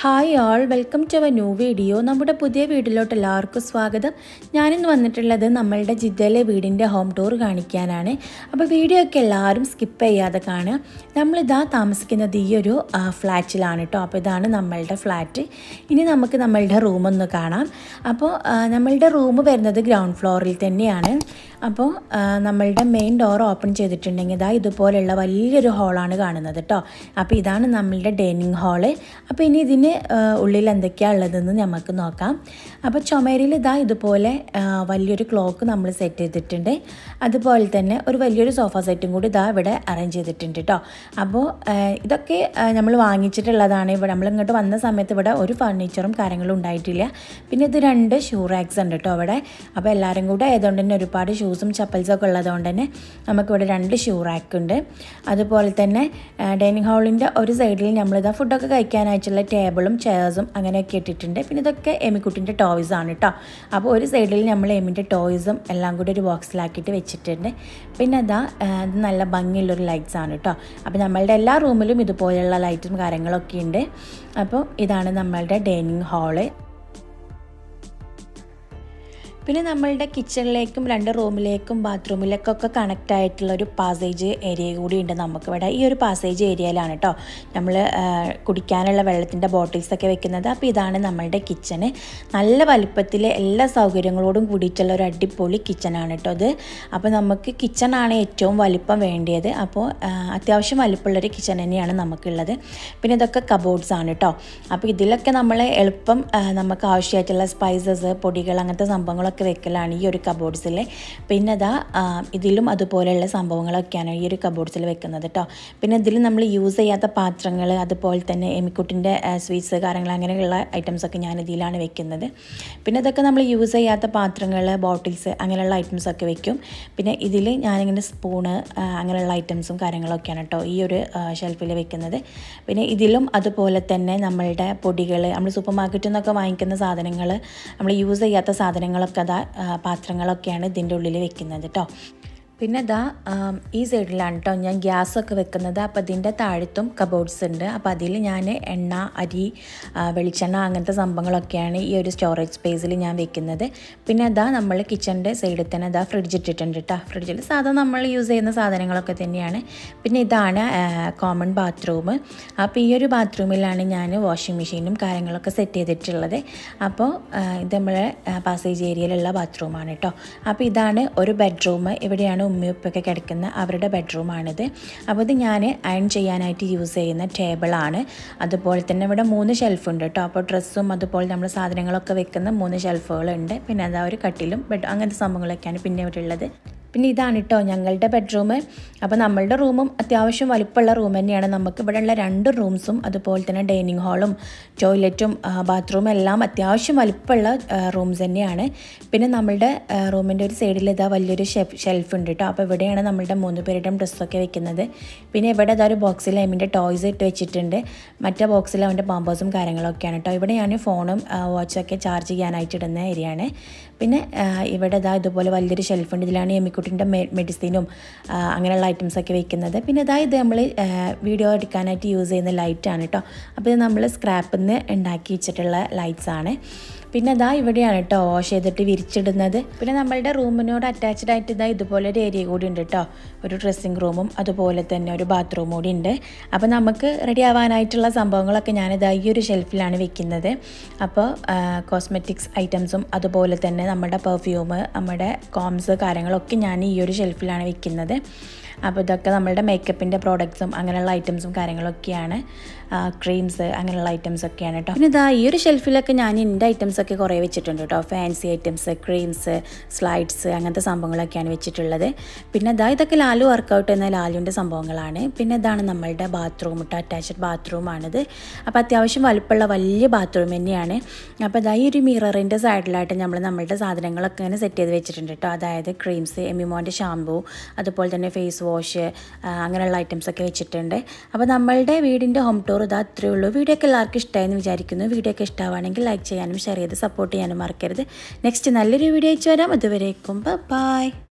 hi all welcome to our new video നമ്മുടെ പുതിയ വീട്ടിലോട്ട് എല്ലാവർക്കും സ്വാഗതം ഞാനിന്ന് വന്നിട്ടുള്ളത് നമ്മളുടെ ജിദ്ദയിലെ വീടിൻ്റെ ഹോം ടൂർ കാണിക്കാനാണ് അപ്പോൾ വീഡിയോ ഒക്കെ എല്ലാവരും സ്കിപ്പ് ചെയ്യാതെ കാണുക നമ്മളിതാ താമസിക്കുന്നത് ഈ ഒരു ഫ്ലാറ്റിലാണ് കേട്ടോ അപ്പോൾ ഇതാണ് നമ്മളുടെ ഫ്ലാറ്റ് ഇനി നമുക്ക് നമ്മളുടെ റൂമൊന്ന് കാണാം അപ്പോൾ നമ്മളുടെ റൂം വരുന്നത് ഗ്രൗണ്ട് ഫ്ലോറിൽ തന്നെയാണ് അപ്പോൾ നമ്മളുടെ മെയിൻ ഡോർ ഓപ്പൺ ചെയ്തിട്ടുണ്ടെങ്കിൽ ഇതാ ഇതുപോലെയുള്ള വലിയൊരു ഹോളാണ് കാണുന്നത് കേട്ടോ അപ്പോൾ ഇതാണ് നമ്മളുടെ ഡൈനിങ് ഹാള് അപ്പോൾ ഇനി ഇതിന് ഉള്ളിൽ എന്തൊക്കെയാണ് ഉള്ളതെന്ന് നമുക്ക് നോക്കാം അപ്പോൾ ചുമരിൽ ഇതാ ഇതുപോലെ വലിയൊരു ക്ലോക്ക് നമ്മൾ സെറ്റ് ചെയ്തിട്ടുണ്ട് അതുപോലെ തന്നെ ഒരു വലിയൊരു സോഫ സെറ്റും കൂടി ഇതാ ഇവിടെ അറേഞ്ച് ചെയ്തിട്ടുണ്ട് കേട്ടോ അപ്പോൾ ഇതൊക്കെ നമ്മൾ വാങ്ങിച്ചിട്ടുള്ളതാണ് ഇവിടെ നമ്മൾ ഇങ്ങോട്ട് വന്ന സമയത്ത് ഇവിടെ ഒരു ഫർണിച്ചറും കാര്യങ്ങളും ഉണ്ടായിട്ടില്ല പിന്നെ ഇത് രണ്ട് ഷൂ റാക്സ് ഉണ്ട് കേട്ടോ അവിടെ അപ്പോൾ എല്ലാവരും കൂടെ ആയതുകൊണ്ട് തന്നെ ഒരുപാട് ഷൂസ് ഷൂസും ഒക്കെ ഉള്ളതുകൊണ്ട് തന്നെ നമുക്കിവിടെ രണ്ട് ഷൂ റാക്കുണ്ട് അതുപോലെ തന്നെ ഡൈനിങ് ഹാളിൻ്റെ ഒരു സൈഡിൽ നമ്മളിതാ ഫുഡൊക്കെ കഴിക്കാനായിട്ടുള്ള ടേബിളും ചെയർസും അങ്ങനെയൊക്കെ ഇട്ടിട്ടുണ്ട് പിന്നെ ഇതൊക്കെ എമിക്കുട്ടിൻ്റെ ടോയ്സ് ആണ് കേട്ടോ അപ്പോൾ ഒരു സൈഡിൽ നമ്മൾ എമിൻ്റെ ടോയ്സും എല്ലാം കൂടി ഒരു ബോക്സിലാക്കിയിട്ട് വെച്ചിട്ടുണ്ട് പിന്നെ അതാ നല്ല ഭംഗിയുള്ളൊരു ലൈറ്റ്സ് ആണ് കേട്ടോ അപ്പോൾ നമ്മളുടെ എല്ലാ റൂമിലും ഇതുപോലെയുള്ള ലൈറ്റും കാര്യങ്ങളൊക്കെ ഉണ്ട് അപ്പോൾ ഇതാണ് നമ്മളുടെ ഡൈനിങ് ഹാള് പിന്നെ നമ്മളുടെ കിച്ചണിലേക്കും രണ്ട് റൂമിലേക്കും ബാത്റൂമിലേക്കൊക്കെ കണക്റ്റ് ആയിട്ടുള്ള ഒരു പാസേജ് ഏരിയ കൂടി ഉണ്ട് നമുക്കിവിടെ ഈ ഒരു പാസേജ് ഏരിയയിലാണ് കേട്ടോ നമ്മൾ കുടിക്കാനുള്ള വെള്ളത്തിൻ്റെ ബോട്ടിൽസൊക്കെ വെക്കുന്നത് അപ്പോൾ ഇതാണ് നമ്മളുടെ കിച്ചണ് നല്ല വലുപ്പത്തിൽ എല്ലാ സൗകര്യങ്ങളോടും കൂടിയിട്ടുള്ള ഒരു അടിപൊളി കിച്ചണാണ് കേട്ടോ അത് അപ്പോൾ നമുക്ക് കിച്ചണാണ് ഏറ്റവും വലുപ്പം വേണ്ടിയത് അപ്പോൾ അത്യാവശ്യം വലുപ്പമുള്ളൊരു കിച്ചൺ തന്നെയാണ് നമുക്കുള്ളത് പിന്നെ ഇതൊക്കെ കബോർഡ്സ് ആണ് കേട്ടോ അപ്പോൾ ഇതിലൊക്കെ നമ്മൾ എളുപ്പം നമുക്ക് ആവശ്യമായിട്ടുള്ള സ്പൈസസ് പൊടികൾ അങ്ങനത്തെ സംഭവങ്ങളൊക്കെ ഉണ്ടാക്കി വെക്കലാണ് ഈ ഒരു കബോർഡ്സിൽ പിന്നെ അതാ ഇതിലും അതുപോലെയുള്ള സംഭവങ്ങളൊക്കെയാണ് ഈ ഒരു കബോർഡ്സിൽ വെക്കുന്നത് കേട്ടോ പിന്നെ ഇതിൽ നമ്മൾ യൂസ് ചെയ്യാത്ത പാത്രങ്ങൾ അതുപോലെ തന്നെ എമിക്കുട്ടിൻ്റെ സ്വീറ്റ്സ് കാര്യങ്ങൾ അങ്ങനെയുള്ള ഐറ്റംസൊക്കെ ഞാൻ ഇതിലാണ് വെക്കുന്നത് പിന്നെ ഇതൊക്കെ നമ്മൾ യൂസ് ചെയ്യാത്ത പാത്രങ്ങൾ ബോട്ടിൽസ് അങ്ങനെയുള്ള ഐറ്റംസൊക്കെ വെക്കും പിന്നെ ഇതിൽ ഞാനിങ്ങനെ സ്പൂണ് അങ്ങനെയുള്ള ഐറ്റംസും കാര്യങ്ങളൊക്കെയാണ് കേട്ടോ ഈ ഒരു ഷെൽഫിൽ വെക്കുന്നത് പിന്നെ ഇതിലും അതുപോലെ തന്നെ നമ്മളുടെ പൊടികൾ നമ്മൾ സൂപ്പർ മാർക്കറ്റിൽ നിന്നൊക്കെ വാങ്ങിക്കുന്ന സാധനങ്ങൾ നമ്മൾ യൂസ് ചെയ്യാത്ത സാധനങ്ങളൊക്കെ സാധാ പാത്രങ്ങളൊക്കെയാണ് ഇതിൻ്റെ ഉള്ളിൽ വെക്കുന്നത് കേട്ടോ പിന്നെ ഇതാ ഈ സൈഡിലാണ് കേട്ടോ ഞാൻ ഗ്യാസൊക്കെ വെക്കുന്നത് അപ്പോൾ ഇതിൻ്റെ താഴത്തും കബോർഡ്സ് ഉണ്ട് അപ്പോൾ അതിൽ ഞാൻ എണ്ണ അരി വെളിച്ചെണ്ണ അങ്ങനത്തെ സംഭവങ്ങളൊക്കെയാണ് ഈ ഒരു സ്റ്റോറേജ് സ്പേസിൽ ഞാൻ വെക്കുന്നത് പിന്നെ അതാ നമ്മൾ കിച്ചൻ്റെ സൈഡിൽ തന്നെ അതാ ഫ്രിഡ്ജ് ഇട്ടിട്ടുണ്ട് കേട്ടോ ഫ്രിഡ്ജിൽ സാധാരണ നമ്മൾ യൂസ് ചെയ്യുന്ന സാധനങ്ങളൊക്കെ തന്നെയാണ് പിന്നെ ഇതാണ് കോമൺ ബാത്റൂം അപ്പോൾ ഈ ഒരു ബാത്റൂമിലാണ് ഞാൻ വാഷിംഗ് മെഷീനും കാര്യങ്ങളൊക്കെ സെറ്റ് ചെയ്തിട്ടുള്ളത് അപ്പോൾ ഇത് നമ്മളെ പാസേജ് ഏരിയയിലുള്ള ബാത്റൂമാണ് കേട്ടോ അപ്പോൾ ഇതാണ് ഒരു ബെഡ്റൂം ഇവിടെയാണ് ഉമ്മയും ഉപ്പൊക്കെ കിടക്കുന്ന അവരുടെ ബെഡ്റൂമാണിത് അപ്പോൾ ഇത് ഞാൻ അയൺ ചെയ്യാനായിട്ട് യൂസ് ചെയ്യുന്ന ടേബിളാണ് അതുപോലെ തന്നെ ഇവിടെ മൂന്ന് ഷെൽഫുണ്ട് കേട്ടോ അപ്പോൾ ഡ്രസ്സും അതുപോലെ നമ്മൾ സാധനങ്ങളൊക്കെ വെക്കുന്ന മൂന്ന് ഷെൽഫുകളുണ്ട് പിന്നെ അതാ ഒരു കട്ടിലും ബെഡ് അങ്ങനത്തെ സംഭവങ്ങളൊക്കെയാണ് പിന്നെ ഇവിടെ ഉള്ളത് പിന്നെ ഇതാണ് കേട്ടോ ഞങ്ങളുടെ ബെഡ്റൂം അപ്പോൾ നമ്മളുടെ റൂമും അത്യാവശ്യം വലിപ്പമുള്ള റൂം തന്നെയാണ് നമുക്ക് ഇവിടെ ഉള്ള രണ്ട് റൂംസും അതുപോലെ തന്നെ ഡൈനിങ് ഹാളും ടോയ്ലറ്റും ബാത്റൂമും എല്ലാം അത്യാവശ്യം വലിപ്പമുള്ള റൂംസ് തന്നെയാണ് പിന്നെ നമ്മളുടെ റൂമിൻ്റെ ഒരു സൈഡിൽ ഇതാ വലിയൊരു ഷെൽഫ് ഉണ്ട് കേട്ടോ അപ്പോൾ ഇവിടെയാണ് നമ്മളുടെ മൂന്ന് പേരുടെയും ഡ്രസ്സൊക്കെ വെക്കുന്നത് പിന്നെ ഇവിടെ ഇതാ ഒരു ബോക്സിൽ എമ്മിൻ്റെ ടോയ്സ് ഇട്ട് വെച്ചിട്ടുണ്ട് മറ്റേ ബോക്സിൽ അവൻ്റെ പാമ്പേഴ്സും കാര്യങ്ങളൊക്കെയാണ് കേട്ടോ ഇവിടെ ഞാൻ ഫോണും വാച്ചൊക്കെ ചാർജ് ചെയ്യാനായിട്ട് ഇടുന്ന ഏരിയയാണ് പിന്നെ ഇവിടെ ഇതാ ഇതുപോലെ വലിയൊരു ഷെൽഫുണ്ട് ഇതിലാണ് എമ്മിക്കുട്ടിൻ്റെ മെഡിസിനും അങ്ങനെയുള്ള ഐറ്റംസൊക്കെ വെക്കുന്നത് പിന്നെ ഇതാ ഇത് നമ്മൾ വീഡിയോ എടുക്കാനായിട്ട് യൂസ് ചെയ്യുന്ന ലൈറ്റാണ് കേട്ടോ അപ്പോൾ ഇത് നമ്മൾ സ്ക്രാപ്പിൽ നിന്ന് ഉണ്ടാക്കി വെച്ചിട്ടുള്ള ആണ് പിന്നെ ഇതാ ഇവിടെയാണ് കേട്ടോ വാഷ് ചെയ്തിട്ട് വിരിച്ചിടുന്നത് പിന്നെ നമ്മളുടെ റൂമിനോട് അറ്റാച്ച്ഡ് ആയിട്ട് ഇതാ ഇതുപോലെ ഒരു ഏരിയ കൂടി ഉണ്ട് കേട്ടോ ഒരു ഡ്രസ്സിങ് റൂമും അതുപോലെ തന്നെ ഒരു ബാത്റൂം കൂടി ഉണ്ട് അപ്പോൾ നമുക്ക് റെഡി ആവാനായിട്ടുള്ള സംഭവങ്ങളൊക്കെ ഞാനിതാ ഈ ഒരു ഷെൽഫിലാണ് വെക്കുന്നത് അപ്പോൾ കോസ്മെറ്റിക്സ് ഐറ്റംസും അതുപോലെ തന്നെ നമ്മുടെ പെർഫ്യൂം നമ്മുടെ കോംസ് കാര്യങ്ങളൊക്കെ ഞാൻ ഈ ഒരു ഷെൽഫിലാണ് വിൽക്കുന്നത് അപ്പോൾ ഇതൊക്കെ നമ്മളുടെ മേക്കപ്പിൻ്റെ പ്രോഡക്ട്സും അങ്ങനെയുള്ള ഐറ്റംസും കാര്യങ്ങളൊക്കെയാണ് ക്രീംസ് അങ്ങനെയുള്ള ഐറ്റംസ് ഒക്കെയാണ് കേട്ടോ പിന്നെ ഇതാ ഈ ഒരു ഷെൽഫിലൊക്കെ ഞാൻ എൻ്റെ ഐറ്റംസ് ഒക്കെ കുറേ വെച്ചിട്ടുണ്ട് കേട്ടോ ഫാൻസി ഐറ്റംസ് ക്രീംസ് സ്ലൈഡ്സ് അങ്ങനത്തെ സംഭവങ്ങളൊക്കെയാണ് വെച്ചിട്ടുള്ളത് പിന്നെ ഇതാ ഇതൊക്കെ ലാലു വർക്കൗട്ട് എന്ന ലാലുവിൻ്റെ സംഭവങ്ങളാണ് പിന്നെ ഇതാണ് നമ്മളുടെ ബാത്റൂം ഇട്ടോ അറ്റാച്ച്ഡ് ബാത്റൂമാണിത് അപ്പോൾ അത്യാവശ്യം വലുപ്പമുള്ള വലിയ ബാത്റൂം തന്നെയാണ് അപ്പോൾ ഇതാ ഈ ഒരു മിററിൻ്റെ സൈഡിലായിട്ട് നമ്മൾ നമ്മളുടെ സാധനങ്ങളൊക്കെ ഇങ്ങനെ സെറ്റ് ചെയ്ത് വെച്ചിട്ടുണ്ട് കേട്ടോ അതായത് ക്രീംസ് എമിമോൻ്റെ ഷാമ്പൂ അതുപോലെ തന്നെ ഫേസ് വാഷ് അങ്ങനെയുള്ള ഐറ്റംസൊക്കെ വെച്ചിട്ടുണ്ട് അപ്പോൾ നമ്മളുടെ വീടിൻ്റെ ഹോം ടൂർ ഇതാ അത്രയേ ഉള്ളൂ വീഡിയോ ഒക്കെ എല്ലാവർക്കും ഇഷ്ടമായെന്ന് വിചാരിക്കുന്നു വീഡിയോ ഒക്കെ ലൈക്ക് ചെയ്യാനും ഷെയർ ചെയ്ത് സപ്പോർട്ട് ചെയ്യാനും മറക്കരുത് നെക്സ്റ്റ് നല്ലൊരു വീഡിയോ അയച്ചു വരാം അതുവരേക്കും ബൈ